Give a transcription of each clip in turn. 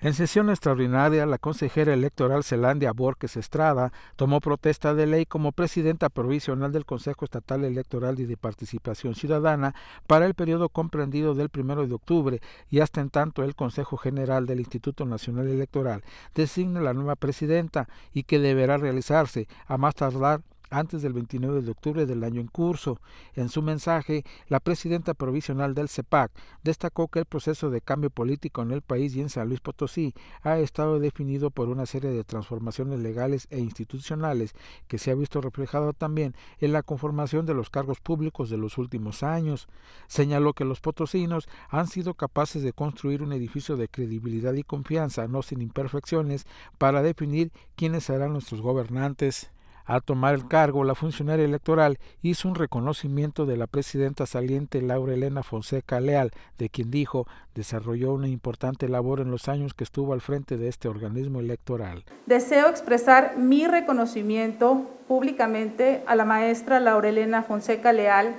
En sesión extraordinaria, la consejera electoral Celandia Borges Estrada tomó protesta de ley como presidenta provisional del Consejo Estatal Electoral y de Participación Ciudadana para el periodo comprendido del primero de octubre y hasta en tanto el Consejo General del Instituto Nacional Electoral designe la nueva presidenta y que deberá realizarse a más tardar antes del 29 de octubre del año en curso. En su mensaje, la presidenta provisional del CEPAC e destacó que el proceso de cambio político en el país y en San Luis Potosí ha estado definido por una serie de transformaciones legales e institucionales que se ha visto reflejado también en la conformación de los cargos públicos de los últimos años. Señaló que los potosinos han sido capaces de construir un edificio de credibilidad y confianza, no sin imperfecciones, para definir quiénes serán nuestros gobernantes. Al tomar el cargo, la funcionaria electoral hizo un reconocimiento de la presidenta saliente Laura Elena Fonseca Leal, de quien dijo desarrolló una importante labor en los años que estuvo al frente de este organismo electoral. Deseo expresar mi reconocimiento públicamente a la maestra Laura Elena Fonseca Leal,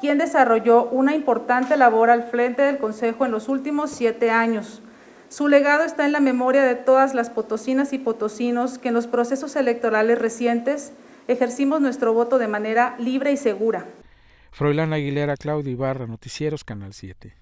quien desarrolló una importante labor al frente del Consejo en los últimos siete años su legado está en la memoria de todas las potosinas y potosinos que en los procesos electorales recientes ejercimos nuestro voto de manera libre y segura. Froilán Aguilera, Claudio Ibarra, Noticieros, Canal 7.